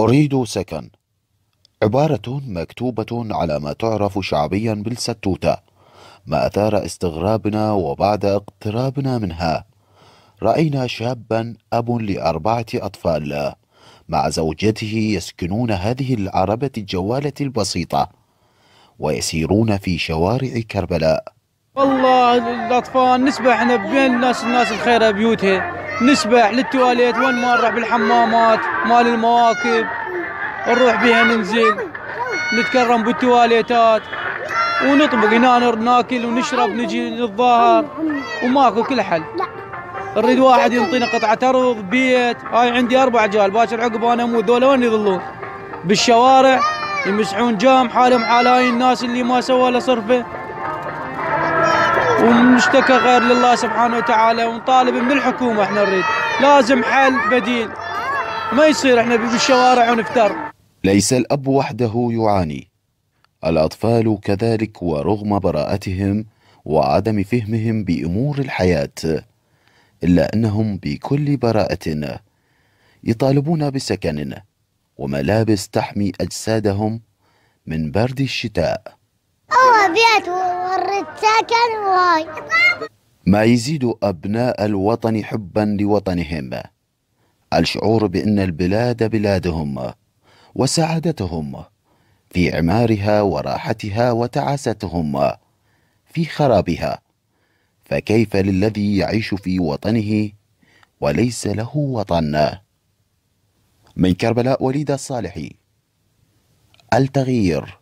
أريد سكن عبارة مكتوبة على ما تعرف شعبيا بالستوتة ما أثار استغرابنا وبعد اقترابنا منها رأينا شابا أب لأربعة أطفال مع زوجته يسكنون هذه العربة الجوالة البسيطة ويسيرون في شوارع كربلاء والله الأطفال نسبة احنا بين الناس الناس الخير بيوتها نسبح للتواليت وين ما نروح بالحمامات مال المواكب نروح بها ننزل نتكرم بالتواليتات ونطبق هنا ناكل ونشرب نجي نتظاهر وماكو كل حل نريد واحد ينطينا قطعة أرض بيت هاي عندي أربع جال باكر عقب أنا أموت ذولا وين يظلون بالشوارع يمسحون جام حالهم حال هاي الناس اللي ما سوى له صرفه ونشتكى غير لله سبحانه وتعالى ونطالب من الحكومه احنا نريد لازم حل بديل ما يصير احنا بالشوارع ونفتر ليس الاب وحده يعاني الاطفال كذلك ورغم براءتهم وعدم فهمهم بامور الحياه الا انهم بكل براءه يطالبون بسكن وملابس تحمي اجسادهم من برد الشتاء بيت ورد ساكن وهاي ما يزيد أبناء الوطن حبا لوطنهم الشعور بأن البلاد بلادهم وسعادتهم في عمارها وراحتها وتعاستهم في خرابها فكيف للذي يعيش في وطنه وليس له وطن من كربلاء وليد الصالحي التغيير